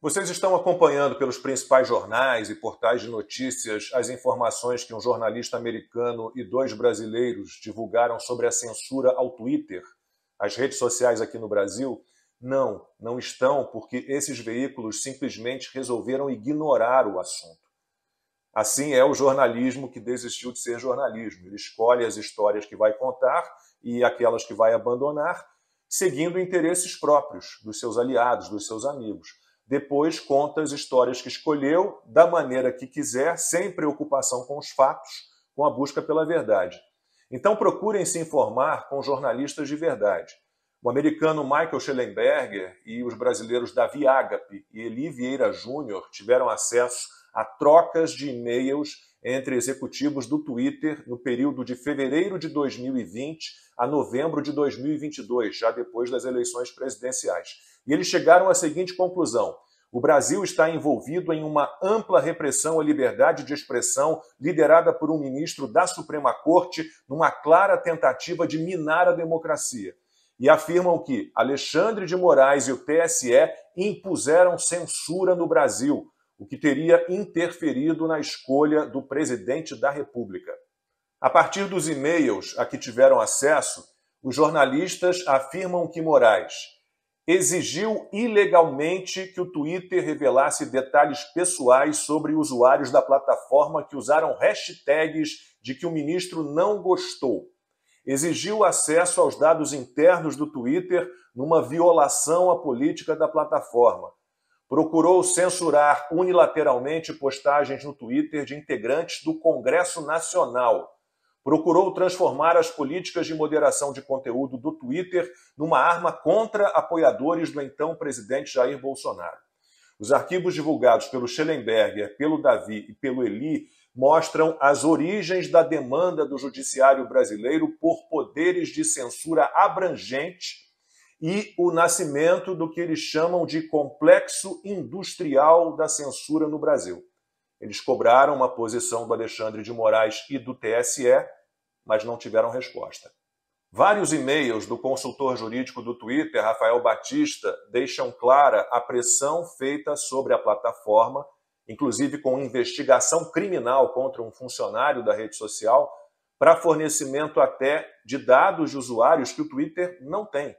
Vocês estão acompanhando pelos principais jornais e portais de notícias as informações que um jornalista americano e dois brasileiros divulgaram sobre a censura ao Twitter, as redes sociais aqui no Brasil? Não, não estão, porque esses veículos simplesmente resolveram ignorar o assunto. Assim é o jornalismo que desistiu de ser jornalismo. Ele escolhe as histórias que vai contar e aquelas que vai abandonar, seguindo interesses próprios dos seus aliados, dos seus amigos depois conta as histórias que escolheu, da maneira que quiser, sem preocupação com os fatos, com a busca pela verdade. Então procurem se informar com jornalistas de verdade. O americano Michael Schellenberger e os brasileiros Davi Agape e Eli Vieira Júnior tiveram acesso a trocas de e-mails entre executivos do Twitter no período de fevereiro de 2020 a novembro de 2022, já depois das eleições presidenciais. E eles chegaram à seguinte conclusão: o Brasil está envolvido em uma ampla repressão à liberdade de expressão, liderada por um ministro da Suprema Corte, numa clara tentativa de minar a democracia. E afirmam que Alexandre de Moraes e o TSE impuseram censura no Brasil, o que teria interferido na escolha do presidente da República. A partir dos e-mails a que tiveram acesso, os jornalistas afirmam que Moraes exigiu ilegalmente que o Twitter revelasse detalhes pessoais sobre usuários da plataforma que usaram hashtags de que o ministro não gostou. Exigiu acesso aos dados internos do Twitter numa violação à política da plataforma procurou censurar unilateralmente postagens no Twitter de integrantes do Congresso Nacional. Procurou transformar as políticas de moderação de conteúdo do Twitter numa arma contra apoiadores do então presidente Jair Bolsonaro. Os arquivos divulgados pelo Schellenberger, pelo Davi e pelo Eli mostram as origens da demanda do judiciário brasileiro por poderes de censura abrangente e o nascimento do que eles chamam de complexo industrial da censura no Brasil. Eles cobraram uma posição do Alexandre de Moraes e do TSE, mas não tiveram resposta. Vários e-mails do consultor jurídico do Twitter, Rafael Batista, deixam clara a pressão feita sobre a plataforma, inclusive com investigação criminal contra um funcionário da rede social, para fornecimento até de dados de usuários que o Twitter não tem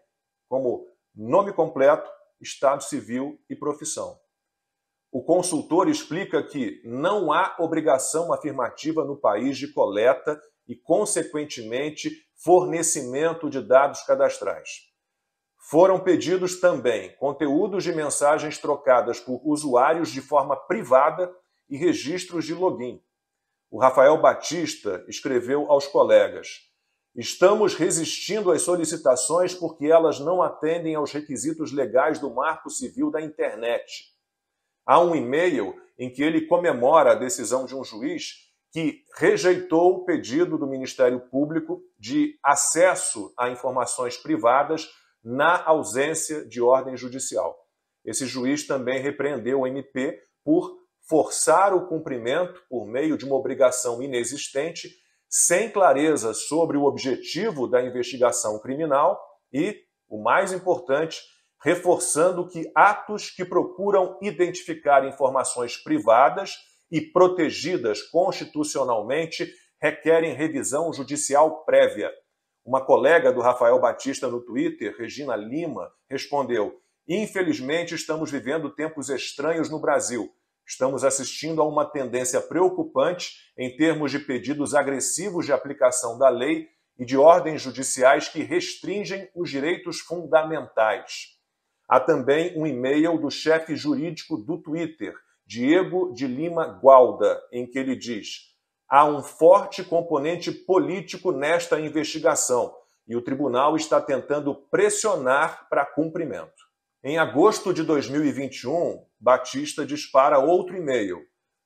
como nome completo, estado civil e profissão. O consultor explica que não há obrigação afirmativa no país de coleta e, consequentemente, fornecimento de dados cadastrais. Foram pedidos também conteúdos de mensagens trocadas por usuários de forma privada e registros de login. O Rafael Batista escreveu aos colegas: Estamos resistindo às solicitações porque elas não atendem aos requisitos legais do Marco Civil da Internet. Há um e-mail em que ele comemora a decisão de um juiz que rejeitou o pedido do Ministério Público de acesso a informações privadas na ausência de ordem judicial. Esse juiz também repreendeu o MP por forçar o cumprimento, por meio de uma obrigação inexistente, sem clareza sobre o objetivo da investigação criminal e, o mais importante, reforçando que atos que procuram identificar informações privadas e protegidas constitucionalmente requerem revisão judicial prévia. Uma colega do Rafael Batista no Twitter, Regina Lima, respondeu: Infelizmente, estamos vivendo tempos estranhos no Brasil estamos assistindo a uma tendência preocupante em termos de pedidos agressivos de aplicação da lei e de ordens judiciais que restringem os direitos fundamentais. Há também um e-mail do chefe jurídico do Twitter, Diego de Lima Gualda, em que ele diz: há um forte componente político nesta investigação e o tribunal está tentando pressionar para cumprimento. Em agosto de 2021, Batista dispara outro e-mail.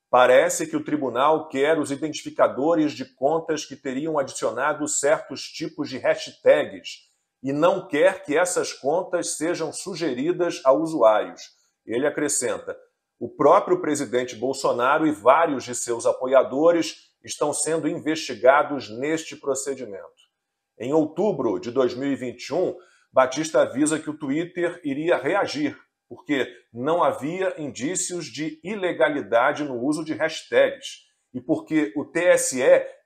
Parece que o tribunal quer os identificadores de contas que teriam adicionado certos tipos de hashtags e não quer que essas contas sejam sugeridas a usuários. Ele acrescenta: o próprio presidente Bolsonaro e vários de seus apoiadores estão sendo investigados neste procedimento. Em outubro de 2021, Batista avisa que o Twitter iria reagir, porque não havia indícios de ilegalidade no uso de hashtags e porque o TSE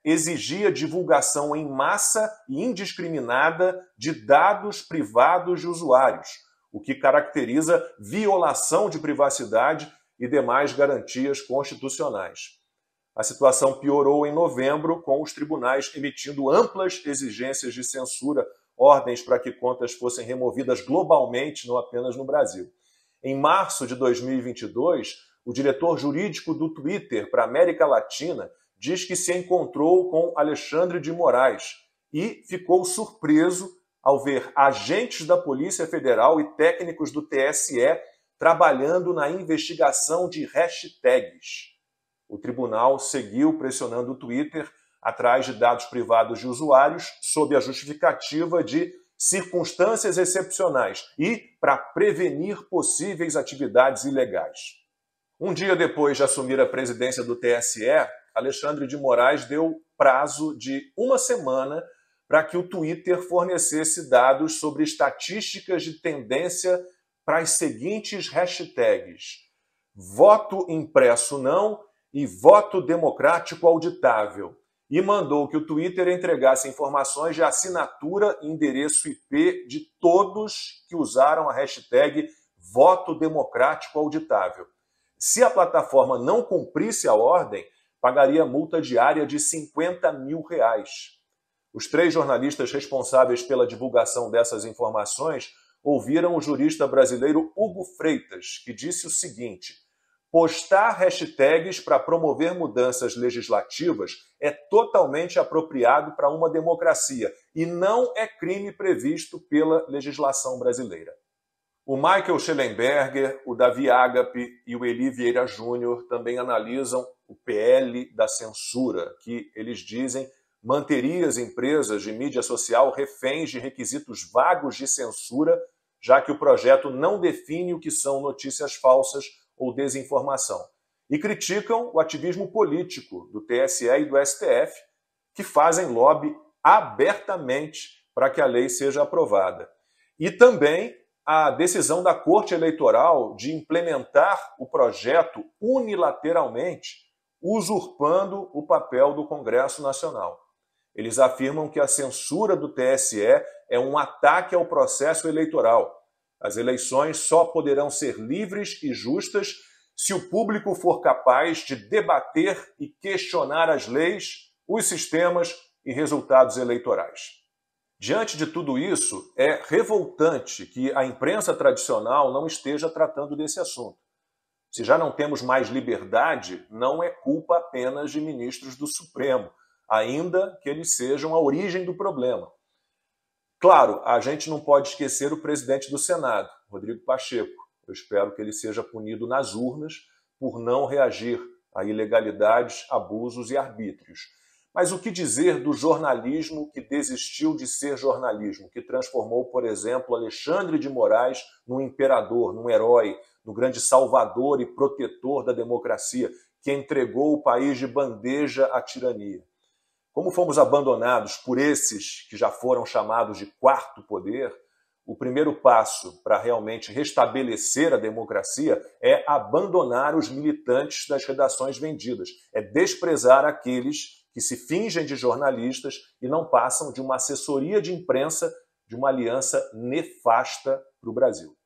exigia divulgação em massa e indiscriminada de dados privados de usuários, o que caracteriza violação de privacidade e demais garantias constitucionais. A situação piorou em novembro, com os tribunais emitindo amplas exigências de censura ordens para que contas fossem removidas globalmente, não apenas no Brasil. Em março de 2022, o diretor jurídico do Twitter para a América Latina diz que se encontrou com Alexandre de Moraes e ficou surpreso ao ver agentes da Polícia Federal e técnicos do TSE trabalhando na investigação de hashtags. O tribunal seguiu pressionando o Twitter atrás de dados privados de usuários sob a justificativa de circunstâncias excepcionais e para prevenir possíveis atividades ilegais. Um dia depois de assumir a presidência do TSE, Alexandre de Moraes deu prazo de uma semana para que o Twitter fornecesse dados sobre estatísticas de tendência para as seguintes hashtags: voto impresso não e voto democrático auditável, e mandou que o Twitter entregasse informações de assinatura, endereço IP de todos que usaram a hashtag voto democrático auditável. Se a plataforma não cumprisse a ordem, pagaria multa diária de 50 mil reais. Os três jornalistas responsáveis pela divulgação dessas informações ouviram o jurista brasileiro Hugo Freitas, que disse o seguinte Postar hashtags para promover mudanças legislativas é totalmente apropriado para uma democracia e não é crime previsto pela legislação brasileira. O Michael Schellenberger, o Davi Agape e o Eli Vieira Júnior também analisam o PL da censura, que eles dizem manteria as empresas de mídia social reféns de requisitos vagos de censura, já que o projeto não define o que são notícias falsas ou desinformação. E criticam o ativismo político do TSE e do STF, que fazem lobby abertamente para que a lei seja aprovada. E também a decisão da Corte Eleitoral de implementar o projeto unilateralmente, usurpando o papel do Congresso Nacional. Eles afirmam que a censura do TSE é um ataque ao processo eleitoral as eleições só poderão ser livres e justas se o público for capaz de debater e questionar as leis, os sistemas e resultados eleitorais. Diante de tudo isso, é revoltante que a imprensa tradicional não esteja tratando desse assunto. Se já não temos mais liberdade, não é culpa apenas de ministros do Supremo, ainda que eles sejam a origem do problema. Claro, a gente não pode esquecer o presidente do Senado, Rodrigo Pacheco. Eu espero que ele seja punido nas urnas por não reagir a ilegalidades, abusos e arbítrios. Mas o que dizer do jornalismo que desistiu de ser jornalismo, que transformou, por exemplo, Alexandre de Moraes num imperador, num herói, no grande salvador e protetor da democracia, que entregou o país de bandeja à tirania? Como fomos abandonados por esses que já foram chamados de quarto poder, o primeiro passo para realmente restabelecer a democracia é abandonar os militantes das redações vendidas, é desprezar aqueles que se fingem de jornalistas e não passam de uma assessoria de imprensa de uma aliança nefasta para o Brasil.